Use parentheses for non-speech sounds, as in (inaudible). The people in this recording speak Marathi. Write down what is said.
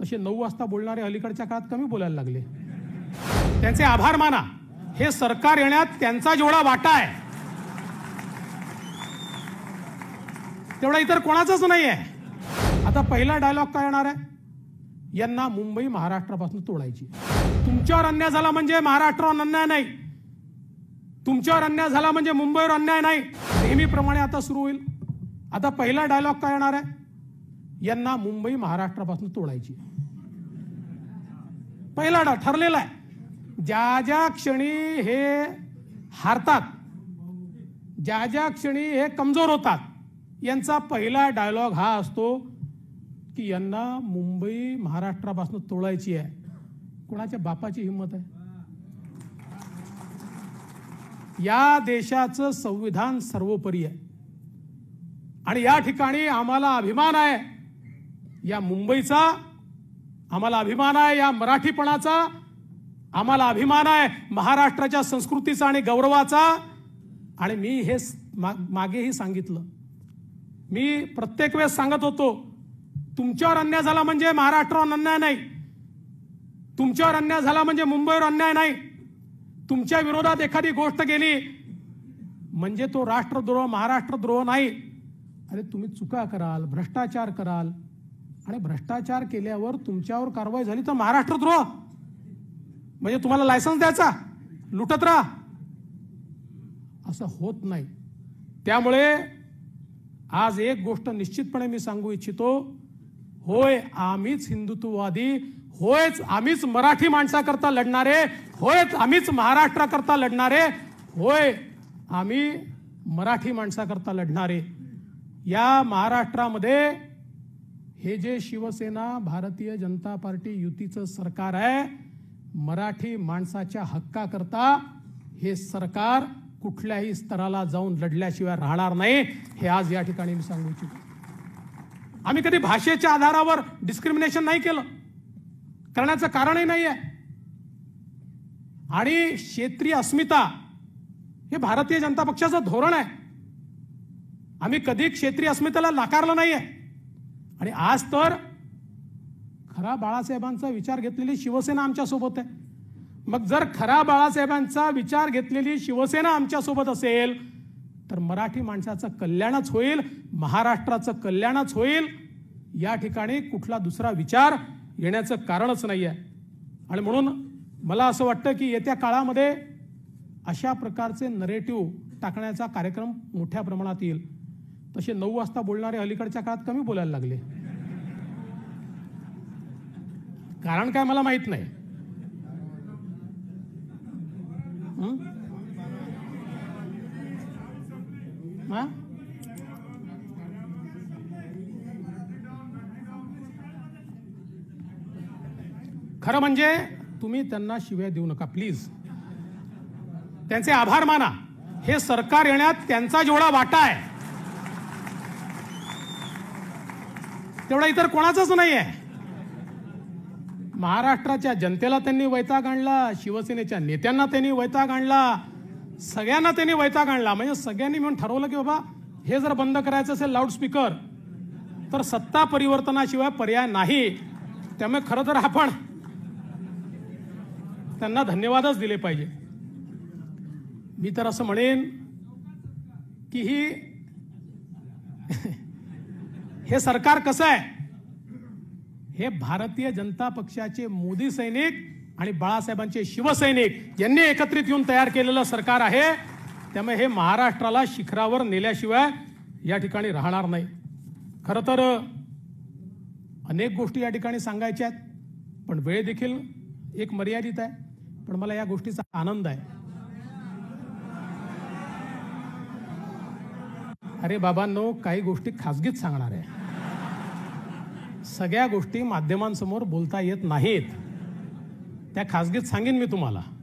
तसे नऊ वाजता बोलणारे अलीकडच्या काळात कमी बोलायला लागले त्यांचे आभार माना हे सरकार येण्यात त्यांचा जेवढा वाटा आहे तेवढा इतर कोणाच नाही आहे आता पहिला डायलॉग काय येणार आहे यांना मुंबई महाराष्ट्रापासून तोडायची तुमच्यावर अन्याय झाला म्हणजे महाराष्ट्रावर अन्याय नाही तुमच्यावर अन्याय झाला म्हणजे मुंबईवर अन्याय नाही नेहमीप्रमाणे आता सुरू होईल आता पहिला डायलॉग काय येणार आहे यांना मुंबई महाराष्ट्रापासून तोडायची पहिला डा ठरलेला आहे ज्या ज्या क्षणी हे हारतात ज्या ज्या क्षणी हे कमजोर होतात यांचा पहिला डायलॉग हा असतो की यांना मुंबई महाराष्ट्रापासून तोडायची आहे कोणाच्या बापाची हिंमत आहे या देशाचं संविधान सर्वोपरी आहे आणि या ठिकाणी आम्हाला अभिमान आहे या मुंबईचा आम्हाला अभिमान आहे या मराठीपणाचा आम्हाला अभिमान आहे महाराष्ट्राच्या संस्कृतीचा आणि गौरवाचा आणि मी हे मागेही सांगितलं मी प्रत्येक वेळेस सांगत होतो तुमच्यावर अन्याय झाला म्हणजे महाराष्ट्रावर अन्याय नाही तुमच्यावर अन्याय झाला म्हणजे मुंबईवर अन्याय नाही तुमच्या विरोधात एखादी गोष्ट गेली म्हणजे तो राष्ट्रद्रोह महाराष्ट्रद्रोह नाही अरे तुम्ही चुका कराल भ्रष्टाचार कराल आणि भ्रष्टाचार केल्यावर तुमच्यावर कारवाई झाली तर महाराष्ट्रात रो म्हणजे तुम्हाला लायसन्स द्यायचा लुटत राहा असं होत नाही त्यामुळे आज एक गोष्ट निश्चितपणे मी सांगू इच्छितो होय आम्हीच हिंदुत्ववादी होयच आम्हीच मराठी माणसाकरता लढणारे होयच आम्हीच महाराष्ट्राकरता लढणारे होय आम्ही मराठी माणसाकरता लढणारे या महाराष्ट्रामध्ये हे जे शिवसेना भारतीय जनता पार्टी युतीचं सरकार आहे मराठी माणसाच्या हक्काकरता हे सरकार कुठल्याही स्तराला जाऊन लढल्याशिवाय राहणार नाही हे आज या ठिकाणी मी सांगू इच्छितो आम्ही कधी भाषेच्या आधारावर डिस्क्रिमिनेशन नाही केलं करण्याचं कारणही नाही आहे आणि क्षेत्रीय अस्मिता हे भारतीय जनता पक्षाचं धोरण आहे आम्ही कधी क्षेत्रीय अस्मितेला नाकारलं आहे आणि आज तर खरा बाळासाहेबांचा विचार घेतलेली शिवसेना आमच्यासोबत आहे मग जर खरा बाळासाहेबांचा विचार घेतलेली शिवसेना आमच्यासोबत असेल तर मराठी माणसाचं कल्याणच होईल महाराष्ट्राचं कल्याणच होईल या ठिकाणी कुठला दुसरा विचार येण्याचं कारणच नाही आहे आणि म्हणून मला असं वाटतं की येत्या काळामध्ये अशा प्रकारचे नरेटिव्ह टाकण्याचा कार्यक्रम मोठ्या प्रमाणात येईल तसे नऊ वाजता बोलणारे अलीकडच्या काळात कमी बोलायला लागले कारण काय मला माहित नाही खरं म्हणजे तुम्ही त्यांना शिव्या देऊ नका प्लीज त्यांचे आभार माना हे सरकार येण्यात त्यांचा जेवढा वाटा आहे तेवढा इतर कोणाचाच नाही आहे महाराष्ट्राच्या जनतेला त्यांनी वैताग आणला शिवसेनेच्या नेत्यांना त्यांनी वैताग आणला सगळ्यांना त्यांनी वैताग आणला म्हणजे सगळ्यांनी म्हणून ठरवलं की बाबा हे जर बंद करायचं असेल लाऊडस्पीकर तर सत्ता परिवर्तनाशिवाय पर्याय नाही त्यामुळे खरं तर आपण त्यांना धन्यवादच दिले पाहिजे मी तर असं म्हणेन की ही (laughs) हे सरकार कसं आहे हे भारतीय जनता पक्षाचे मोदी सैनिक आणि बाळासाहेबांचे शिवसैनिक यांनी एकत्रित येऊन तयार केलेलं सरकार आहे त्यामुळे हे महाराष्ट्राला शिखरावर नेल्याशिवाय या ठिकाणी राहणार नाही खरं तर अनेक गोष्टी या ठिकाणी सांगायच्या आहेत पण वेळ देखील एक मर्यादित आहे पण मला या गोष्टीचा आनंद आहे अरे बाबांनो काही गोष्टी खासगीत सांगणार आहे सगळ्या गोष्टी माध्यमांसमोर बोलता येत नाहीत त्या खासगीत सांगेन मी तुम्हाला